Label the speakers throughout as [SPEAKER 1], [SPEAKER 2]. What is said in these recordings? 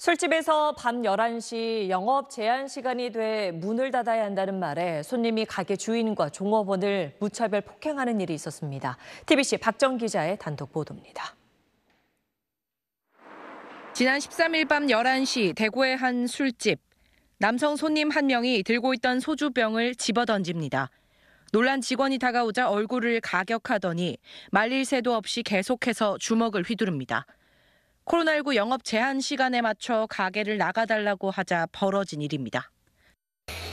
[SPEAKER 1] 술집에서 밤 11시 영업 제한 시간이 돼 문을 닫아야 한다는 말에 손님이 가게 주인과 종업원을 무차별 폭행하는 일이 있었습니다. TBC 박정 기자의 단독 보도입니다. 지난 13일 밤 11시 대구의 한 술집. 남성 손님 한 명이 들고 있던 소주병을 집어 던집니다. 놀란 직원이 다가오자 얼굴을 가격하더니 말릴 새도 없이 계속해서 주먹을 휘두릅니다. 코로나19 영업 제한 시간에 맞춰 가게를 나가달라고 하자 벌어진 일입니다.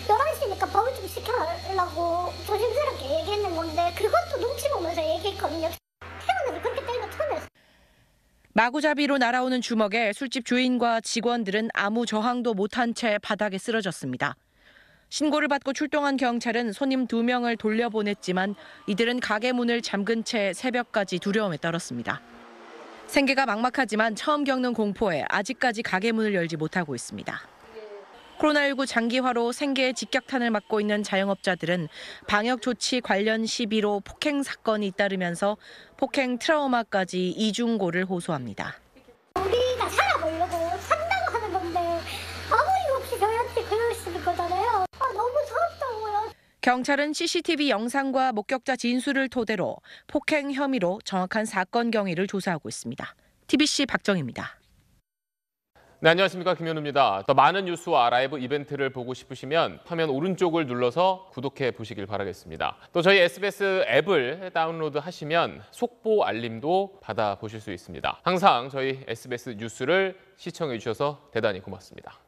[SPEAKER 1] 11시니까 밥을 좀 시켜달라고 조심스럽게 얘기했는 건데 그것도 눈치 보면서 얘기했거든요. 태어나서 그렇게 때리면 처음이었 마구잡이로 날아오는 주먹에 술집 주인과 직원들은 아무 저항도 못한 채 바닥에 쓰러졌습니다. 신고를 받고 출동한 경찰은 손님 두 명을 돌려보냈지만 이들은 가게 문을 잠근 채 새벽까지 두려움에 떨었습니다. 생계가 막막하지만 처음 겪는 공포에 아직까지 가게 문을 열지 못하고 있습니다. 코로나19 장기화로 생계의 직격탄을 맞고 있는 자영업자들은 방역 조치 관련 시비로 폭행 사건이 잇따르면서 폭행 트라우마까지 이중고를 호소합니다. 경찰은 CCTV 영상과 목격자 진술을 토대로 폭행 혐의로 정확한 사건 경위를 조사하고 있습니다. TBC 박정입니다.
[SPEAKER 2] 네, 안녕하십니까 김현우입니다. 더 많은 뉴스와 라이브 이벤트를 보고 싶으시면 화면 오른쪽을 눌러서 구독해 보시길 바라겠습니다. 또 저희 SBS 앱을 다운로드 하시면 속보 알림도 받아 보실 수 있습니다. 항상 저희 SBS 뉴스를 시청해 주셔서 대단히 고맙습니다.